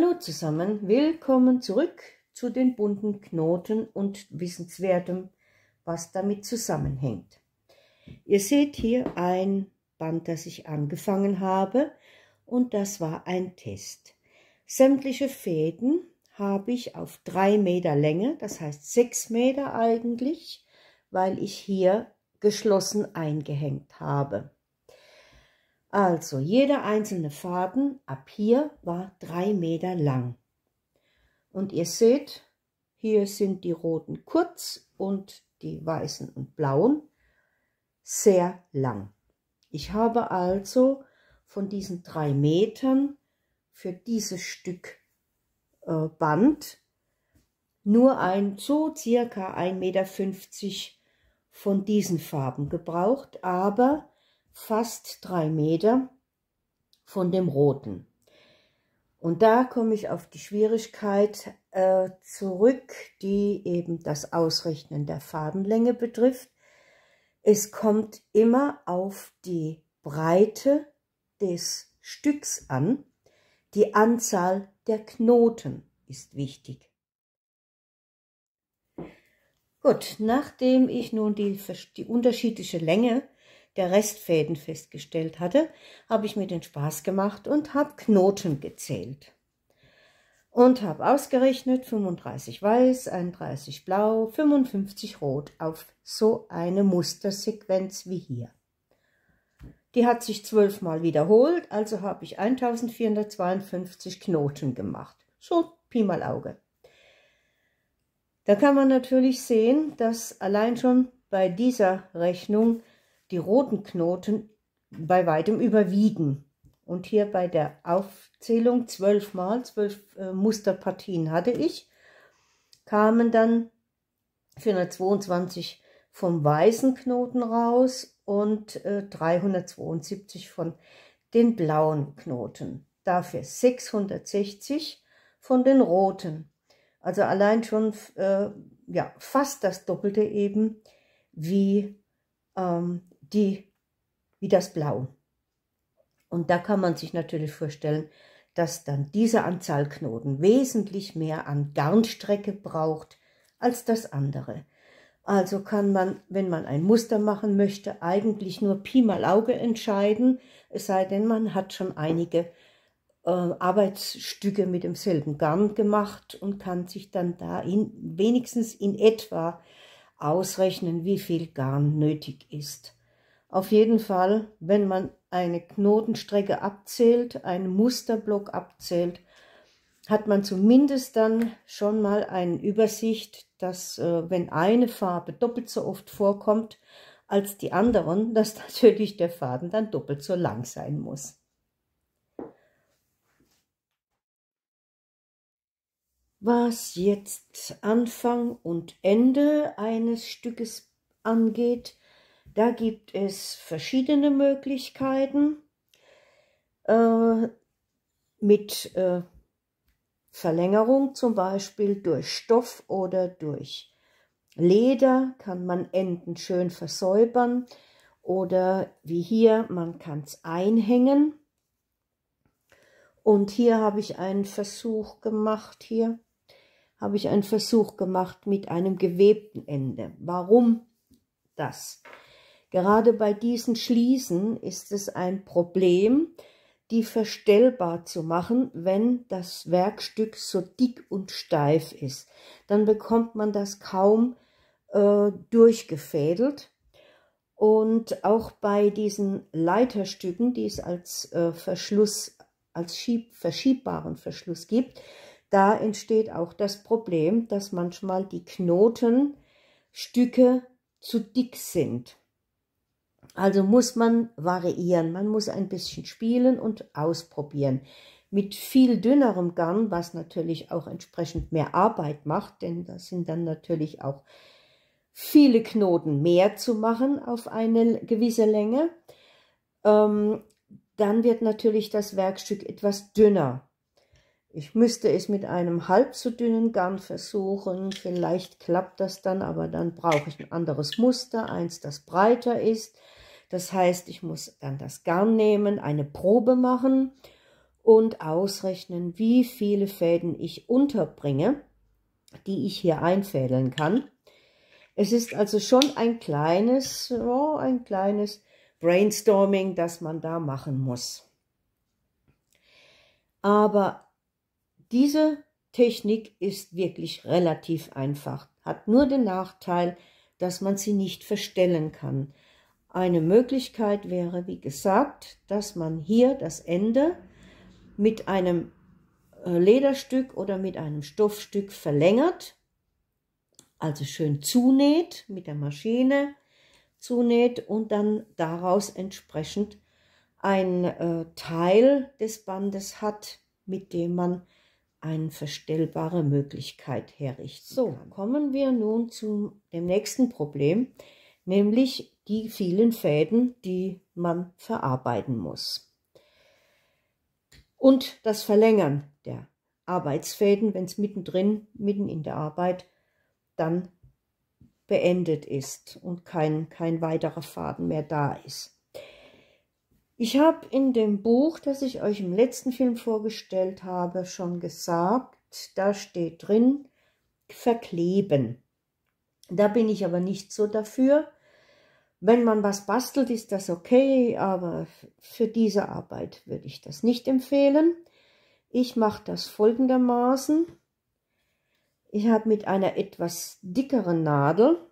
Hallo zusammen, willkommen zurück zu den bunten Knoten und Wissenswertem, was damit zusammenhängt. Ihr seht hier ein Band, das ich angefangen habe und das war ein Test. Sämtliche Fäden habe ich auf drei Meter Länge, das heißt sechs Meter eigentlich, weil ich hier geschlossen eingehängt habe. Also jeder einzelne Faden ab hier war drei Meter lang. Und ihr seht, hier sind die roten kurz und die weißen und blauen sehr lang. Ich habe also von diesen drei Metern für dieses Stück äh, Band nur ein so circa 1,50 Meter von diesen Farben gebraucht, aber fast drei Meter von dem roten. Und da komme ich auf die Schwierigkeit äh, zurück, die eben das Ausrechnen der Farbenlänge betrifft. Es kommt immer auf die Breite des Stücks an. Die Anzahl der Knoten ist wichtig. Gut, nachdem ich nun die, die unterschiedliche Länge der Restfäden festgestellt hatte, habe ich mir den Spaß gemacht und habe Knoten gezählt. Und habe ausgerechnet 35 weiß, 31 blau, 55 rot auf so eine Mustersequenz wie hier. Die hat sich zwölfmal wiederholt, also habe ich 1452 Knoten gemacht. So Pi mal Auge. Da kann man natürlich sehen, dass allein schon bei dieser Rechnung die roten Knoten bei weitem überwiegen. Und hier bei der Aufzählung zwölfmal, zwölf äh, Musterpartien hatte ich, kamen dann 422 vom weißen Knoten raus und äh, 372 von den blauen Knoten. Dafür 660 von den roten. Also allein schon äh, ja, fast das Doppelte eben wie ähm, die, wie das Blau. Und da kann man sich natürlich vorstellen, dass dann diese Anzahl Knoten wesentlich mehr an Garnstrecke braucht als das andere. Also kann man, wenn man ein Muster machen möchte, eigentlich nur Pi mal Auge entscheiden, es sei denn, man hat schon einige äh, Arbeitsstücke mit demselben Garn gemacht und kann sich dann da in, wenigstens in etwa ausrechnen, wie viel Garn nötig ist. Auf jeden Fall, wenn man eine Knotenstrecke abzählt, einen Musterblock abzählt, hat man zumindest dann schon mal eine Übersicht, dass äh, wenn eine Farbe doppelt so oft vorkommt als die anderen, dass natürlich der Faden dann doppelt so lang sein muss. Was jetzt Anfang und Ende eines Stückes angeht, da gibt es verschiedene Möglichkeiten äh, mit äh, Verlängerung, zum Beispiel durch Stoff oder durch Leder kann man Enden schön versäubern oder wie hier, man kann es einhängen. Und hier habe ich einen Versuch gemacht, hier habe ich einen Versuch gemacht mit einem gewebten Ende. Warum das? Gerade bei diesen Schließen ist es ein Problem, die verstellbar zu machen, wenn das Werkstück so dick und steif ist. Dann bekommt man das kaum äh, durchgefädelt. Und auch bei diesen Leiterstücken, die es als äh, Verschluss, als schieb, verschiebbaren Verschluss gibt, da entsteht auch das Problem, dass manchmal die Knotenstücke zu dick sind. Also muss man variieren, man muss ein bisschen spielen und ausprobieren. Mit viel dünnerem Garn, was natürlich auch entsprechend mehr Arbeit macht, denn da sind dann natürlich auch viele Knoten mehr zu machen auf eine gewisse Länge, ähm, dann wird natürlich das Werkstück etwas dünner. Ich müsste es mit einem halb so dünnen Garn versuchen, vielleicht klappt das dann, aber dann brauche ich ein anderes Muster, eins, das breiter ist, das heißt, ich muss dann das Garn nehmen, eine Probe machen und ausrechnen, wie viele Fäden ich unterbringe, die ich hier einfädeln kann. Es ist also schon ein kleines, oh, ein kleines Brainstorming, das man da machen muss. Aber diese Technik ist wirklich relativ einfach, hat nur den Nachteil, dass man sie nicht verstellen kann. Eine Möglichkeit wäre, wie gesagt, dass man hier das Ende mit einem äh, Lederstück oder mit einem Stoffstück verlängert, also schön zunäht mit der Maschine, zunäht und dann daraus entsprechend ein äh, Teil des Bandes hat, mit dem man eine verstellbare Möglichkeit herrichten so, So, kommen wir nun zu dem nächsten Problem nämlich die vielen Fäden, die man verarbeiten muss. Und das Verlängern der Arbeitsfäden, wenn es mittendrin, mitten in der Arbeit, dann beendet ist und kein, kein weiterer Faden mehr da ist. Ich habe in dem Buch, das ich euch im letzten Film vorgestellt habe, schon gesagt, da steht drin, verkleben. Da bin ich aber nicht so dafür. Wenn man was bastelt, ist das okay, aber für diese Arbeit würde ich das nicht empfehlen. Ich mache das folgendermaßen. Ich habe mit einer etwas dickeren Nadel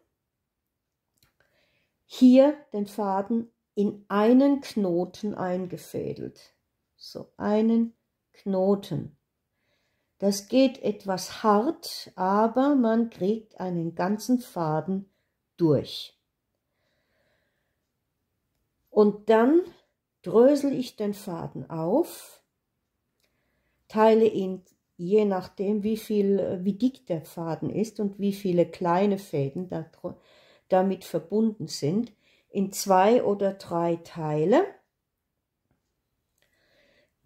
hier den Faden in einen Knoten eingefädelt. So einen Knoten. Das geht etwas hart, aber man kriegt einen ganzen Faden durch. Und dann drösel ich den Faden auf, teile ihn je nachdem, wie viel, äh, wie dick der Faden ist und wie viele kleine Fäden da, damit verbunden sind, in zwei oder drei Teile.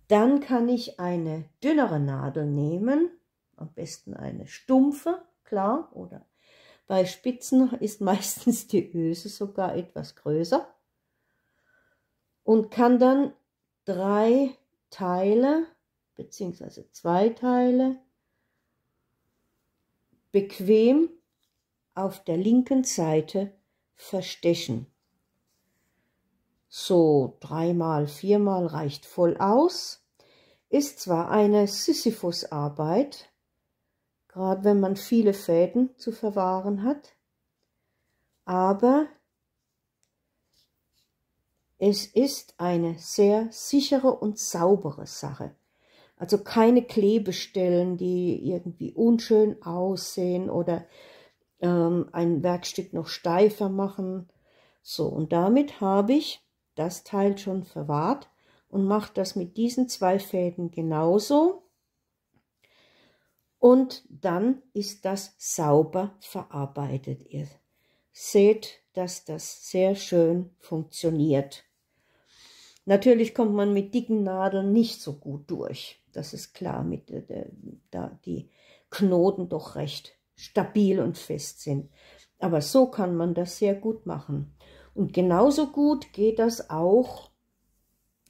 Dann kann ich eine dünnere Nadel nehmen, am besten eine stumpfe, klar, oder bei Spitzen ist meistens die Öse sogar etwas größer und kann dann drei Teile beziehungsweise zwei Teile bequem auf der linken Seite verstechen. So dreimal, viermal reicht voll aus. Ist zwar eine Sisyphus-Arbeit, gerade wenn man viele Fäden zu verwahren hat, aber es ist eine sehr sichere und saubere Sache. Also keine Klebestellen, die irgendwie unschön aussehen oder ähm, ein Werkstück noch steifer machen. So, und damit habe ich das Teil schon verwahrt und mache das mit diesen zwei Fäden genauso. Und dann ist das sauber verarbeitet. Ihr seht, dass das sehr schön funktioniert. Natürlich kommt man mit dicken Nadeln nicht so gut durch. Das ist klar, mit, äh, da die Knoten doch recht stabil und fest sind. Aber so kann man das sehr gut machen. Und genauso gut geht das auch,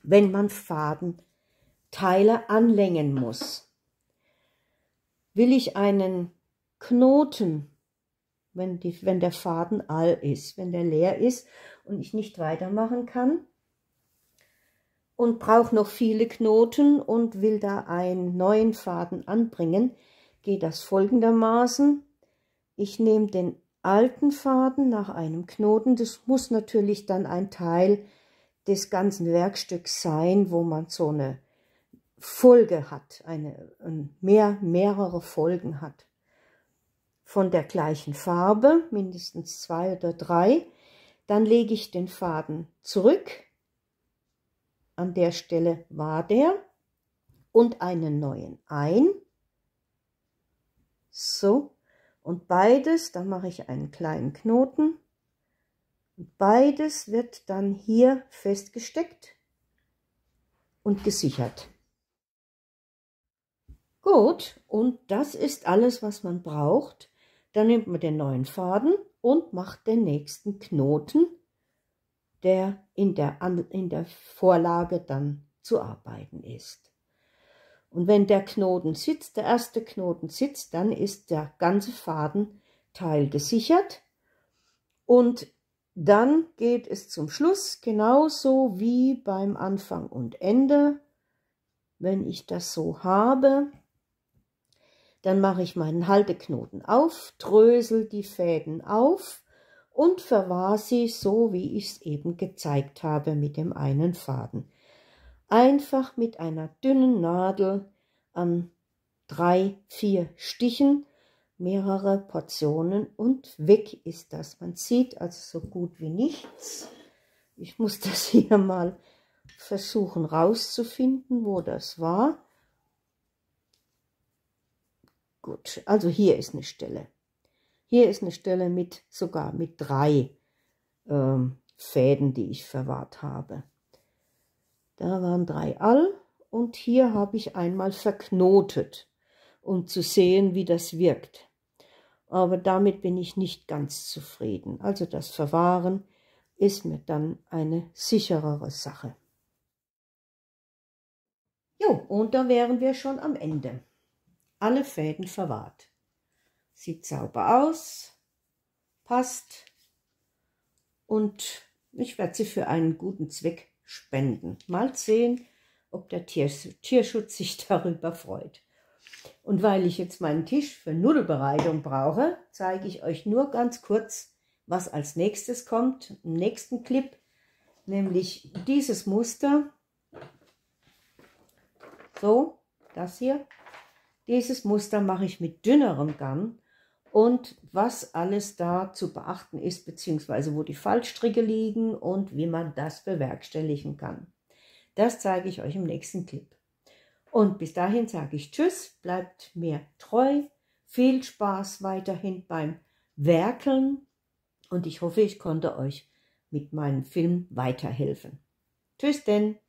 wenn man Fadenteile anlängen muss. Will ich einen Knoten, wenn, die, wenn der Faden all ist, wenn der leer ist und ich nicht weitermachen kann, und braucht noch viele Knoten und will da einen neuen Faden anbringen, geht das folgendermaßen. Ich nehme den alten Faden nach einem Knoten. Das muss natürlich dann ein Teil des ganzen Werkstücks sein, wo man so eine Folge hat, eine, mehr, mehrere Folgen hat. Von der gleichen Farbe, mindestens zwei oder drei. Dann lege ich den Faden zurück an der Stelle war der und einen neuen ein. So, und beides, da mache ich einen kleinen Knoten. Beides wird dann hier festgesteckt und gesichert. Gut, und das ist alles, was man braucht. Dann nimmt man den neuen Faden und macht den nächsten Knoten der in der, in der Vorlage dann zu arbeiten ist. Und wenn der Knoten sitzt, der erste Knoten sitzt, dann ist der ganze Fadenteil gesichert und dann geht es zum Schluss genauso wie beim Anfang und Ende. Wenn ich das so habe, dann mache ich meinen Halteknoten auf, drösel die Fäden auf und verwahr sie so, wie ich es eben gezeigt habe mit dem einen Faden. Einfach mit einer dünnen Nadel an drei, vier Stichen, mehrere Portionen und weg ist das. Man sieht also so gut wie nichts. Ich muss das hier mal versuchen rauszufinden, wo das war. Gut, also hier ist eine Stelle. Hier ist eine Stelle mit sogar mit drei ähm, Fäden, die ich verwahrt habe. Da waren drei All und hier habe ich einmal verknotet, um zu sehen, wie das wirkt. Aber damit bin ich nicht ganz zufrieden. Also das Verwahren ist mir dann eine sicherere Sache. Jo, und da wären wir schon am Ende. Alle Fäden verwahrt. Sieht sauber aus, passt und ich werde sie für einen guten Zweck spenden. Mal sehen, ob der Tierschutz sich darüber freut. Und weil ich jetzt meinen Tisch für Nudelbereitung brauche, zeige ich euch nur ganz kurz, was als nächstes kommt im nächsten Clip, nämlich dieses Muster. So, das hier. Dieses Muster mache ich mit dünnerem Garn und was alles da zu beachten ist, beziehungsweise wo die Fallstricke liegen und wie man das bewerkstelligen kann. Das zeige ich euch im nächsten Clip. Und bis dahin sage ich Tschüss, bleibt mir treu, viel Spaß weiterhin beim Werkeln und ich hoffe, ich konnte euch mit meinem Film weiterhelfen. Tschüss denn!